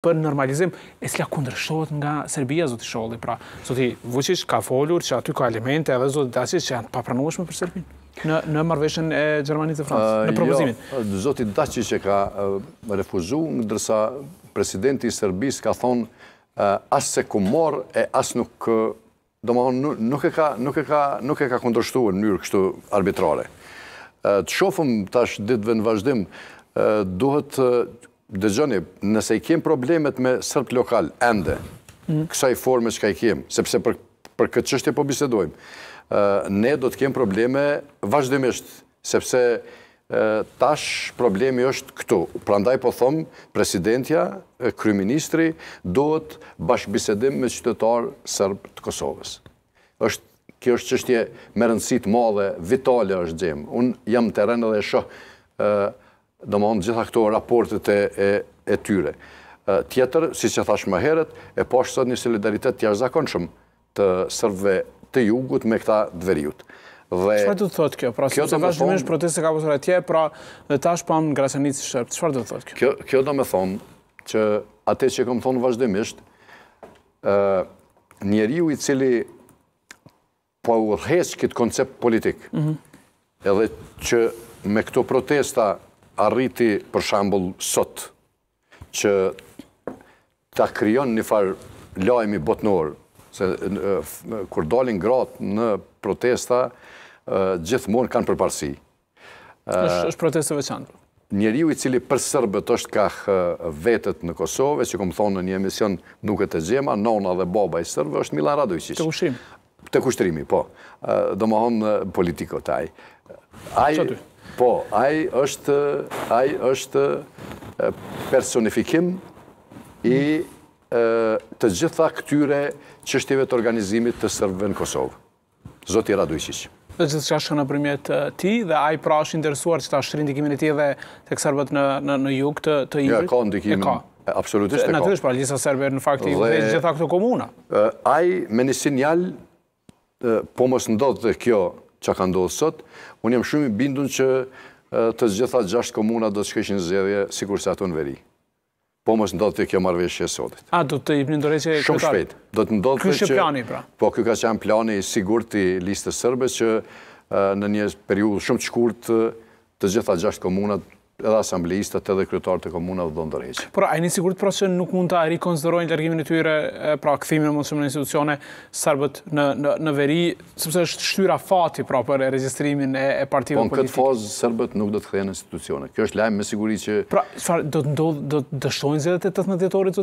për normalizim e cila kundërshtohet nga Serbia zoti Sholli. Pra, zoti Vucic ka folur se aty ka elemente edhe zoti Dači që janë papranueshme për Serbinë në në marrveshën e Gjermanisë dhe Francës eh, në propozimin. Jo, eh, zoti Dači që ka eh, refuzuar ndërsa presidenti i Serbisë ka thonë as se ku e as nuk do të thonë nuk e ka nuk e ka nuk e ka kundërshtuar në mënyrë kështu arbitrare. Të shohim tash ditëve në vazhdim duhet dëgjoni, nëse i kem problemet me sërp lokal, ende, mm. kësaj forme që ka i kem, sepse për këtë qështje po bisedojmë, ne do të kem probleme vazhdimisht, sepse tash problemi është këtu. Pra ndaj po thomë, presidentja, kryministri, do të bisedim me qytetarë sërp të Kosovës. është Kjo është qështje më rëndësit më dhe vitale është gjemë. Unë jam të rëndë dhe shohë dhe më onë gjitha këto raportet e, e, tyre. Tjetër, si që thash më heret, e poshtë sot një solidaritet tja shumë të sërve të jugut me këta dverjut. Dhe... Qëfar du të thotë kjo? Pra, kjo se vazhdimisht thon... protestë ka pasur atje, pra dhe tash pamë në Grasenici Shërpë. Qëfar du të thotë kjo? kjo? Kjo do me thonë që atë që kom thonë vazhdimisht, uh, njeri u i cili po u këtë koncept politik, mhm. edhe që me këto protesta arriti për shambull sot që ta kryon një farë lajmi botnor, se kur dalin gratë në protesta, gjithmonë kanë përparësi. është protestë veçantë? Njeriu i cili për sërbet është ka vetët në Kosovë, që kom thonë në një emision nuk e të gjema, nona dhe baba i sërbë, është Milan Radojqish. Të kushtrimi? Të kushtrimi, po. Do më politiko taj. Po, aj është aj është personifikim i të gjitha këtyre qështive të organizimit të sërbëve në Kosovë. Zoti Radujqic. Dhe gjithë që ashtë në përmjet ti dhe aj pra është interesuar që ta shërin të kimin e ti dhe të kësërbët në juk të i vërë? Ja, ka në të Absolutisht e ka. Në të dhe shpra, lisa sërbëve në fakt i vërë gjitha këto komuna. Aj me një sinjal po mos ndodhë dhe kjo që ka ndodhë sot, unë jam shumë i bindun që të gjitha gjasht komuna do të shkëshin zjedhje si kurse ato në veri. Po mos ndodhë të kjo marveshje sotit. A, do të i për një ndorejtje Shumë shpet. Do të ndodhë të që... që plani, pra? Po, kjo ka janë plani sigur të listës sërbës që në një periud shumë të të gjitha gjasht komunat edhe asamblistat, edhe kryetarët e komunave do të ndërhiqen. Por ai nisi sigurt pra se nuk mund ta rikonsiderojnë largimin e tyre pra kthimin në mosmën institucione serbët në në në veri, sepse është shtyra fati pra për regjistrimin e, partive politike. Por, në këtë fazë serbët nuk do të kthehen në institucione. Kjo është lajm me siguri që Pra çfarë do të ndodh do dështojnë zgjedhjet e 18 ditorit